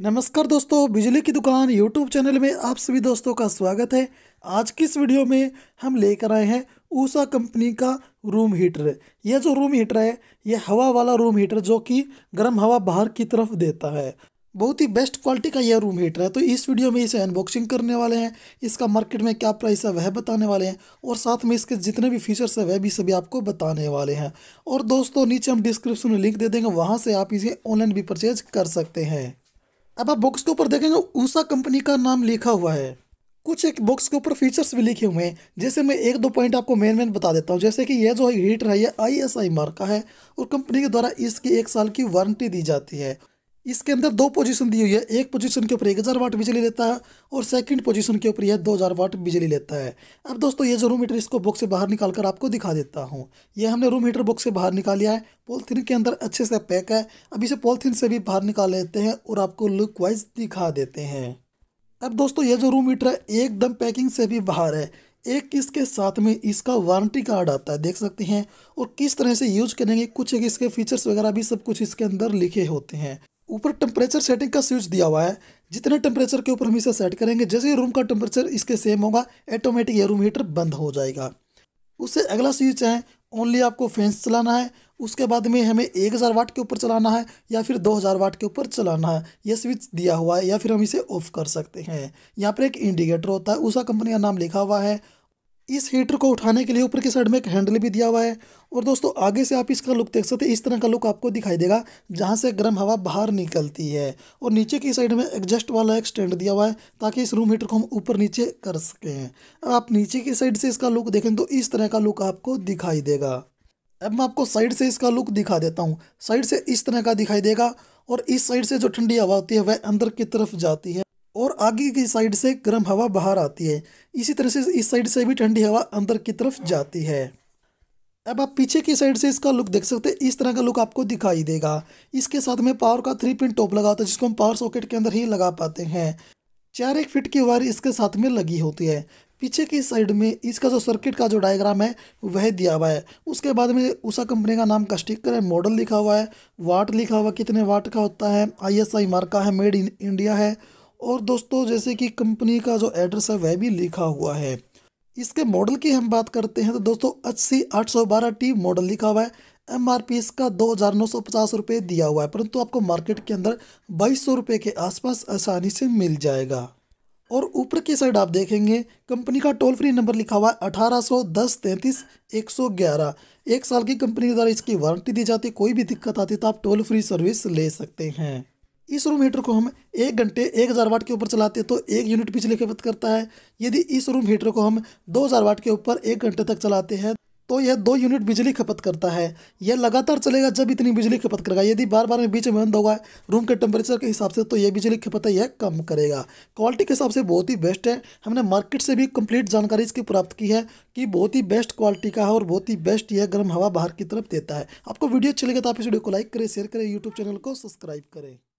नमस्कार दोस्तों बिजली की दुकान यूट्यूब चैनल में आप सभी दोस्तों का स्वागत है आज की इस वीडियो में हम लेकर आए हैं ऊषा कंपनी का रूम हीटर यह जो रूम हीटर है यह हवा वाला रूम हीटर जो कि गर्म हवा बाहर की तरफ देता है बहुत ही बेस्ट क्वालिटी का यह रूम हीटर है तो इस वीडियो में इसे अनबॉक्सिंग करने वाले हैं इसका मार्केट में क्या प्राइस है वह बताने वाले हैं और साथ में इसके जितने भी फीचर्स हैं वह भी सभी आपको बताने वाले हैं और दोस्तों नीचे हम डिस्क्रिप्शन में लिंक दे देंगे वहाँ से आप इसे ऑनलाइन भी परचेज कर सकते हैं अब आप बॉक्स के ऊपर देखेंगे ऊषा कंपनी का नाम लिखा हुआ है कुछ एक बॉक्स के ऊपर फीचर्स भी लिखे हुए हैं जैसे मैं एक दो पॉइंट आपको मेन मेन बता देता हूँ जैसे कि यह जो हीटर है ये आई एस आई मार्क का है और कंपनी के द्वारा इसकी एक साल की वारंटी दी जाती है इसके अंदर दो पोजीशन दी हुई है एक पोजीशन के ऊपर एक हज़ार वाट बिजली लेता है और सेकंड पोजीशन के ऊपर यह दो हज़ार वाट बिजली लेता है अब दोस्तों ये जो रूम हीटर इसको बॉक्स से बाहर निकाल कर आपको दिखा देता हूँ ये हमने रूम हीटर बॉक्स से बाहर निकाल लिया है पॉलीथीन के अंदर अच्छे से पैक है अब इसे पॉलीथीन से भी बाहर निकाल लेते हैं और आपको लुक वाइज दिखा देते हैं अब दोस्तों ये जो रूम हीटर है एकदम पैकिंग से भी बाहर है एक के साथ में इसका वारंटी कार्ड आता है देख सकते हैं और किस तरह से यूज करेंगे कुछ एक इसके फीचर्स वगैरह भी सब कुछ इसके अंदर लिखे होते हैं ऊपर टेम्परेचर सेटिंग का स्विच दिया हुआ है जितने टेम्परेचर के ऊपर हम इसे सेट करेंगे जैसे ही रूम का टेम्परेचर इसके सेम होगा ऑटोमेटिक ये रूम हीटर बंद हो जाएगा उससे अगला स्विच है ओनली आपको फैंस चलाना है उसके बाद में हमें एक हज़ार वाट के ऊपर चलाना है या फिर दो हज़ार वाट के ऊपर चलाना है यह स्विच दिया हुआ है या फिर हम इसे ऑफ कर सकते हैं यहाँ पर एक इंडिकेटर होता है उषा कंपनी का नाम लिखा हुआ है इस हीटर को उठाने के लिए ऊपर की साइड में एक हैंडल भी दिया हुआ है और दोस्तों आगे से आप इसका लुक देख सकते हैं इस तरह का लुक आपको दिखाई देगा जहाँ से गर्म हवा बाहर निकलती है और नीचे की साइड में एग्जस्ट वाला एक स्टैंड दिया हुआ है ताकि इस रूम हीटर को हम ऊपर नीचे कर सकें अब आप नीचे की साइड से इसका लुक देखें तो इस तरह का लुक आपको दिखाई देगा अब मैं आपको साइड से इसका लुक दिखा देता हूँ साइड से इस तरह का दिखाई देगा और इस साइड से जो ठंडी हवा होती है वह अंदर की तरफ जाती है और आगे की साइड से गर्म हवा बाहर आती है इसी तरह से इस साइड से भी ठंडी हवा अंदर की तरफ जाती है अब आप पीछे की साइड से इसका लुक देख सकते हैं इस तरह का लुक आपको दिखाई देगा इसके साथ में पावर का थ्री पिन टॉप लगा होता है जिसको हम पावर सॉकेट के अंदर ही लगा पाते हैं चार एक फिट की वायर इसके साथ में लगी होती है पीछे की साइड में इसका जो सर्किट का जो डायग्राम है वह दिया हुआ है उसके बाद में उषा कंपनी का नाम का स्टिकर है मॉडल लिखा हुआ है वाट लिखा हुआ कितने वाट का होता है मार्क मार्का है मेड इन इंडिया है और दोस्तों जैसे कि कंपनी का जो एड्रेस है वह भी लिखा हुआ है इसके मॉडल की हम बात करते हैं तो दोस्तों एच सी आठ सौ बारह टी मॉडल लिखा हुआ है एम आर पी इसका दो हज़ार नौ सौ पचास रुपये दिया हुआ है परंतु आपको मार्केट के अंदर बाईस सौ रुपये के आसपास आसानी से मिल जाएगा और ऊपर की साइड आप देखेंगे कंपनी का टोल फ्री नंबर लिखा हुआ है अठारह सौ दस तैंतीस एक सौ ग्यारह एक साल की कंपनी के द्वारा इसकी वारंटी दी जाती है कोई भी दिक्कत आती है तो आप टोल फ्री सर्विस ले सकते हैं इस रूम हीटर को हम एक घंटे एक हज़ार वाट के ऊपर चलाते हैं तो एक यूनिट बिजली खपत करता है यदि इस रूम हीटर को हम दो हज़ार वाट के ऊपर एक घंटे तक चलाते हैं तो यह दो यूनिट बिजली खपत करता है यह लगातार चलेगा जब इतनी बिजली खपत करेगा यदि बार बार में बीच में बंद होगा रूम के टेम्परेचर के हिसाब से तो यह बिजली खपत यह कम करेगा क्वालिटी के हिसाब से बहुत ही बेस्ट है हमने मार्केट से भी कंप्लीट जानकारी इसकी प्राप्त की है कि बहुत ही बेस्ट क्वालिटी का है और बहुत ही बेस्ट यह गर्म हवा बाहर की तरफ देता है आपको वीडियो अच्छी लगे तो आप इस वीडियो को लाइक करें शेयर करें यूट्यूब चैनल को सब्सक्राइब करें